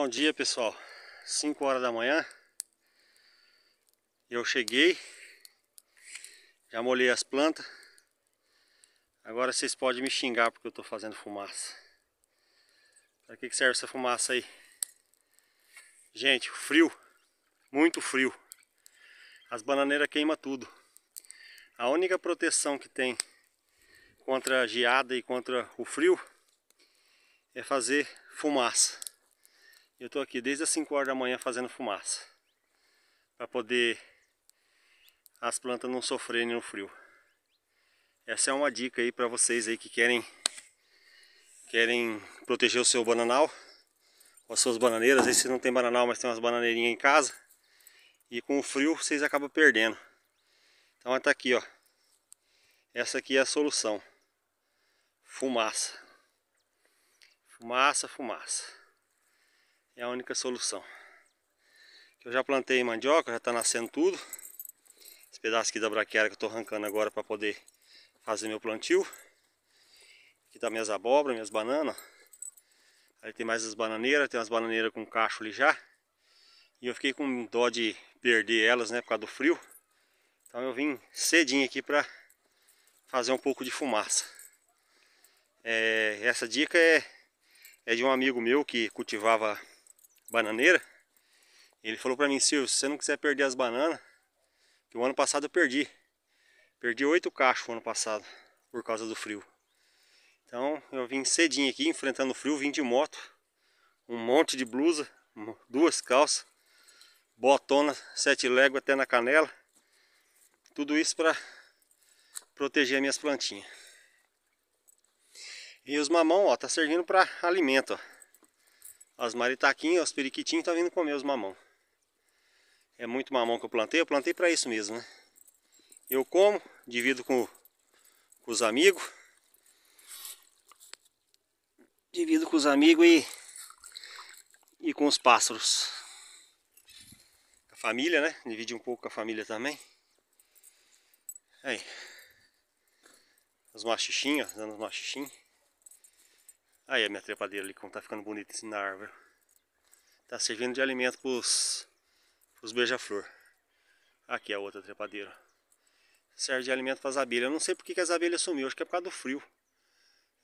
Bom dia pessoal, 5 horas da manhã Eu cheguei Já molhei as plantas Agora vocês podem me xingar porque eu estou fazendo fumaça Para que, serve essa fumaça aí? Gente, frio Muito frio As bananeiras queimam tudo A única proteção que tem Contra a geada e contra o frio É fazer fumaça eu estou aqui desde as 5 horas da manhã fazendo fumaça. Para poder as plantas não sofrerem no frio. Essa é uma dica aí para vocês aí que querem querem proteger o seu bananal, as suas bananeiras, aí se não tem bananal, mas tem umas bananeirinhas em casa. E com o frio vocês acabam perdendo. Então está aqui, ó. Essa aqui é a solução. Fumaça. Fumaça, fumaça. É a única solução. Eu já plantei mandioca, já está nascendo tudo. Esse pedaço aqui da braquiária que eu estou arrancando agora para poder fazer meu plantio. Aqui tá minhas abóbora, minhas bananas. Aí tem mais as bananeiras, tem umas bananeiras com cacho ali já. E eu fiquei com dó de perder elas, né, por causa do frio. Então eu vim cedinho aqui para fazer um pouco de fumaça. É, essa dica é, é de um amigo meu que cultivava bananeira, ele falou para mim, Silvio, se você não quiser perder as bananas, que o ano passado eu perdi. Perdi oito cachos o ano passado, por causa do frio. Então eu vim cedinho aqui, enfrentando o frio, vim de moto, um monte de blusa, duas calças, botona, sete léguas até na canela. Tudo isso para proteger minhas plantinhas. E os mamão, ó, tá servindo para alimento, ó. As maritaquinhas, tá os periquitinhos estão tá vindo comer os mamão. É muito mamão que eu plantei, eu plantei para isso mesmo, né? Eu como, divido com, com os amigos. Divido com os amigos e, e com os pássaros. A família, né? Divide um pouco com a família também. Aí. Os machichinhos, dando os machichinhos. Aí a minha trepadeira ali, como tá ficando bonita assim na árvore. Tá servindo de alimento pros, pros beija-flor. Aqui é a outra trepadeira. Serve de alimento para as abelhas. Eu não sei porque que as abelhas sumiu, acho que é por causa do frio.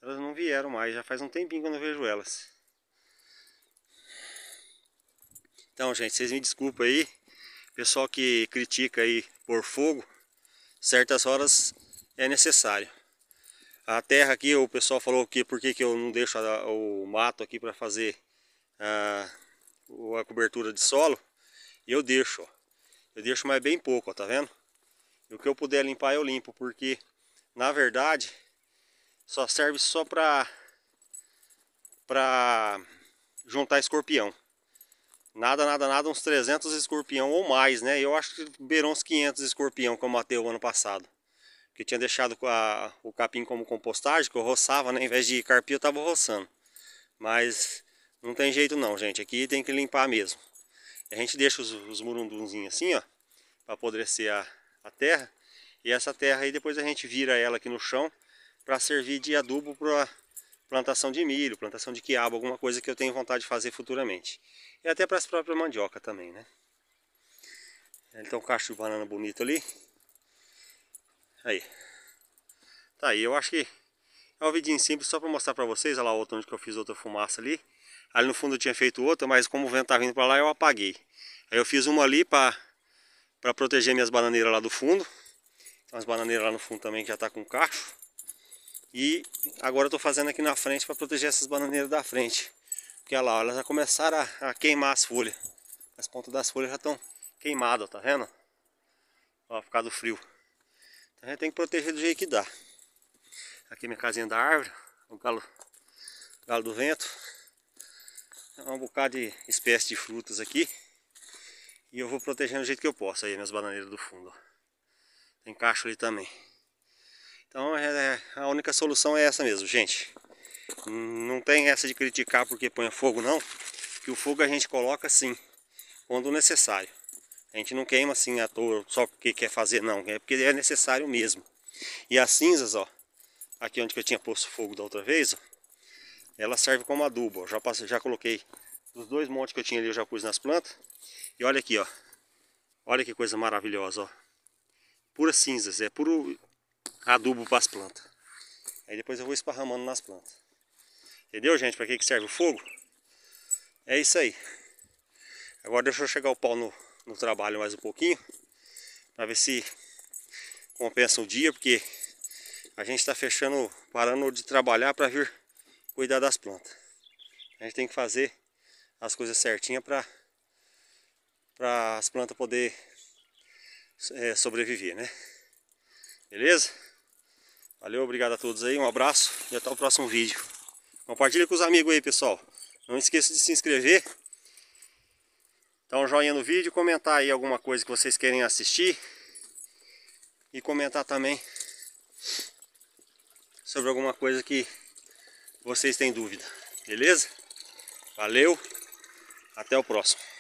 Elas não vieram mais, já faz um tempinho que eu não vejo elas. Então, gente, vocês me desculpem aí. Pessoal que critica aí por fogo, certas horas é necessário. A terra aqui, o pessoal falou que por que, que eu não deixo a, o mato aqui para fazer a, a, cobertura de solo. Eu deixo, Eu deixo, mas bem pouco, ó, tá vendo? E o que eu puder limpar eu limpo, porque na verdade só serve só para para juntar escorpião. Nada, nada, nada, uns 300 escorpião ou mais, né? Eu acho que beirou uns 500 escorpião que eu matei o ano passado que tinha deixado a, o capim como compostagem, que eu roçava, né? Em vez de carpir, eu tava roçando. Mas não tem jeito não, gente. Aqui tem que limpar mesmo. A gente deixa os, os murundunzinhos assim, ó. Pra apodrecer a, a terra. E essa terra aí depois a gente vira ela aqui no chão para servir de adubo para plantação de milho, plantação de quiabo, alguma coisa que eu tenho vontade de fazer futuramente. E até para as próprias mandioca também, né? Então, cacho de banana bonito ali. Aí. Tá aí, eu acho que é um vidinho simples só para mostrar para vocês. Olha lá outro onde que eu fiz outra fumaça ali. Ali no fundo eu tinha feito outra, mas como o vento tá vindo para lá, eu apaguei. Aí eu fiz uma ali para proteger minhas bananeiras lá do fundo. Tem umas bananeiras lá no fundo também que já tá com cacho. E agora eu tô fazendo aqui na frente para proteger essas bananeiras da frente. Porque olha lá, elas já começaram a, a queimar as folhas. As pontas das folhas já estão queimadas, tá vendo? Ó, por causa do frio. A é, gente tem que proteger do jeito que dá. Aqui minha casinha da árvore, o galo, galo do vento. É um bocado de espécie de frutas aqui. E eu vou protegendo do jeito que eu posso. Aí minhas bananeiras do fundo. encaixo Tem cacho ali também. Então é, é, a única solução é essa mesmo, gente. Não tem essa de criticar porque põe fogo não. Que o fogo a gente coloca sim, quando necessário. A gente não queima assim à toa só porque quer fazer, não. É porque é necessário mesmo. E as cinzas, ó. Aqui onde eu tinha posto fogo da outra vez, ó. Ela serve como adubo, ó. Já, passei, já coloquei os dois montes que eu tinha ali, eu já pus nas plantas. E olha aqui, ó. Olha que coisa maravilhosa, ó. Puras cinzas, é puro adubo para as plantas. Aí depois eu vou esparramando nas plantas. Entendeu, gente? Para que, que serve o fogo? É isso aí. Agora deixa eu chegar o pau no, no trabalho mais um pouquinho para ver se compensa o dia, porque a gente está fechando, parando de trabalhar para vir cuidar das plantas. A gente tem que fazer as coisas certinhas para para as plantas poder é, sobreviver, né? Beleza? Valeu, obrigado a todos aí, um abraço e até o próximo vídeo. Compartilha com os amigos aí, pessoal. Não esqueça de se inscrever Dá um joinha no vídeo, comentar aí alguma coisa que vocês querem assistir. E comentar também sobre alguma coisa que vocês têm dúvida. Beleza? Valeu, até o próximo.